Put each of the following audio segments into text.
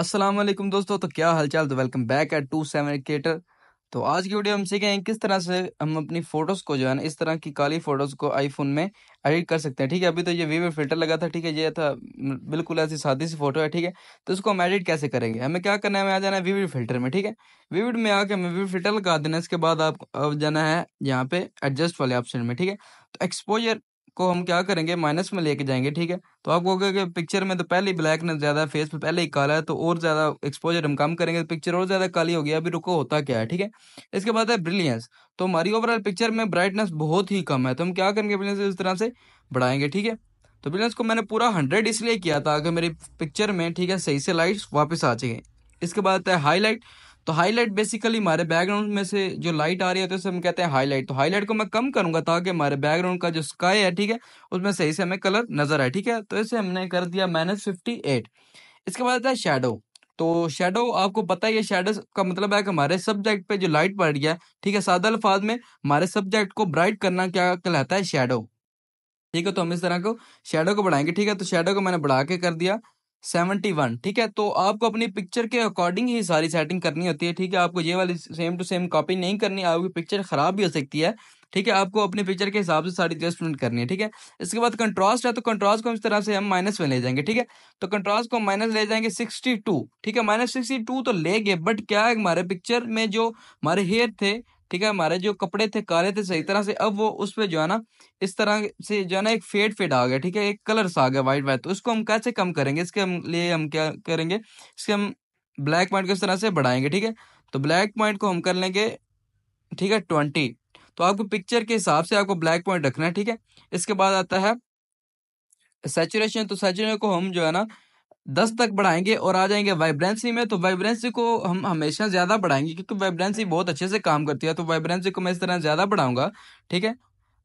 अस्सलाम वालेकुम दोस्तों तो क्या हालचाल तो welcome back at two seven केटर तो आज की वीडियो हम सीखें किस तरह से हम अपनी फोटोज़ को जो है ना इस तरह की काली फोटोज़ को आईफोन में एडिट कर सकते हैं ठीक है अभी तो ये वीवर फिल्टर लगा था ठीक है ये था बिल्कुल ऐसी सादी सी फोटो है ठीक है तो इसको हम एडिट कैसे करेंगे हमें क्या करना है हमें आ जाना है वीवर फिल्टर में ठीक है वीविड में आके हमें वीवर फिल्टर लगा देना है इसके बाद आप जाना है यहाँ पे एडजस्ट वाले ऑप्शन में ठीक है तो एक्सपोजर को हम क्या करेंगे माइनस में लेके जाएंगे ठीक है तो आप कहोगे कि पिक्चर में तो पहले ही ब्लैक ने ज्यादा फेस पे पहले ही काला है तो और ज्यादा एक्सपोजर हम कम करेंगे तो पिक्चर और ज्यादा काली होगी अभी रुको होता क्या है ठीक है इसके बाद है ब्रिलियंस तो हमारी ओवरऑल पिक्चर में ब्राइटनेस बहुत ही कम है तो हम क्या करेंगे ब्रिलियंस इस तरह से बढ़ाएंगे ठीक है तो ब्रिलियंस को मैंने पूरा हंड्रेड इसलिए किया था कि मेरी पिक्चर में ठीक है सही से लाइट्स वापस आ सकें इसके बाद है हाईलाइट तो हाईलाइट बेसिकली हमारे बैकग्राउंड में से जो लाइट आ रही है तो उसे हम कहते हैं हाईलाइट तो हाईलाइट को मैं कम करूंगा ताकि हमारे बैकग्राउंड का जो स्काई है ठीक है उसमें सही से हमें कलर नजर आए ठीक है तो इसे हमने कर दिया माइनस फिफ्टी एट इसके बाद आता है शेडो तो शेडो आपको पता ही है शेडो का मतलब है कि हमारे सब्जेक्ट पे जो लाइट पड़ गया ठीक है सादा अल्फाज में हमारे सब्जेक्ट को ब्राइट करना क्या कहलाता है शेडो ठीक है तो हम इस तरह को शेडो को बढ़ाएंगे ठीक है तो शेडो को मैंने बढ़ा के कर दिया सेवेंटी वन ठीक है तो आपको अपनी पिक्चर के अकॉर्डिंग ही सारी सेटिंग करनी होती है ठीक है आपको ये वाली सेम टू सेम कॉपी नहीं करनी आपकी पिक्चर खराब भी हो सकती है ठीक है आपको अपने पिक्चर के हिसाब से सारी एडजस्टमेंट करनी है ठीक है इसके बाद कंट्रास्ट है तो कंट्रास्ट को इस तरह से हम माइनस में ले जाएंगे ठीक है तो कंट्रास्ट को माइनस ले जाएंगे सिक्सटी टू ठीक है माइनस सिक्सटी टू तो ले गए बट क्या है हमारे पिक्चर में जो हमारे हेयर थे ठीक है हमारे जो कपड़े थे काले थे सही हम्म। तरह से अब वो उस पर जो है ना इस तरह से जो है ना एक फेड फेड आ गया ठीक है एक कलर सा आ गया वाइट वाइट तो उसको हम कैसे कम करेंगे इसके हम लिए हम क्या करेंगे इसके हम ब्लैक पॉइंट को इस तरह से बढ़ाएंगे ठीक है तो ब्लैक पॉइंट को हम कर लेंगे ठीक है ट्वेंटी तो आपको पिक्चर के हिसाब से आपको ब्लैक पॉइंट रखना है ठीक है इसके बाद आता है सेचुरेशन तो सेचुरेशन को हम जो है ना दस तक बढ़ाएंगे और आ जाएंगे वाइब्रेंसी में तो वाइब्रेंसी को हम हमेशा ज़्यादा बढ़ाएंगे क्योंकि वाइब्रेंसी बहुत अच्छे से काम करती है तो वाइब्रेंसी को मैं इस तरह ज़्यादा बढ़ाऊंगा ठीक है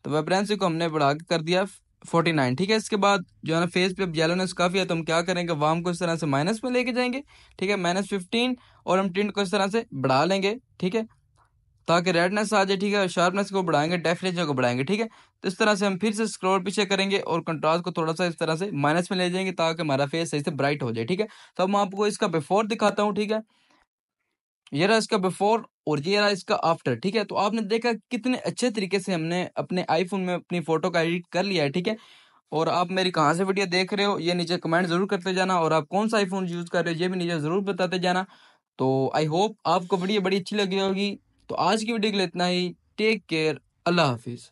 तो वाइब्रेंसी को हमने बढ़ा कर दिया फोर्टी नाइन ठीक है इसके बाद जो है ना फेस पे येलोनेस काफ़ी है तो हम क्या करेंगे वाम को इस तरह से माइनस में लेके जाएंगे ठीक है माइनस फिफ्टीन और हम टिंट को इस तरह से बढ़ा लेंगे ठीक है ताकि रेडनेस आ जाए ठीक है शार्पनेस को बढ़ाएंगे डेफिनेशन को बढ़ाएंगे ठीक है तो इस तरह से हम फिर से स्क्रोल पीछे करेंगे और कंट्रास्ट को थोड़ा सा इस तरह से माइनस में ले जाएंगे ताकि हमारा फेस सही से ब्राइट हो जाए ठीक है तो मैं आपको इसका बिफोर दिखाता हूँ ठीक है ये रहा इसका बिफोर और ये रहा इसका आफ्टर ठीक है तो आपने देखा कितने अच्छे तरीके से हमने अपने आईफोन में अपनी फोटो का एडिट कर लिया है ठीक है और आप मेरी कहाँ से वीडियो देख रहे हो ये नीचे कमेंट जरूर करते जाना और आप कौन सा आईफोन यूज़ कर रहे हो ये भी नीचे ज़रूर बताते जाना तो आई होप आपको वीडियो बड़ी अच्छी लगी होगी तो आज की वीडियो के लिए इतना ही टेक केयर अल्लाह हाफिज़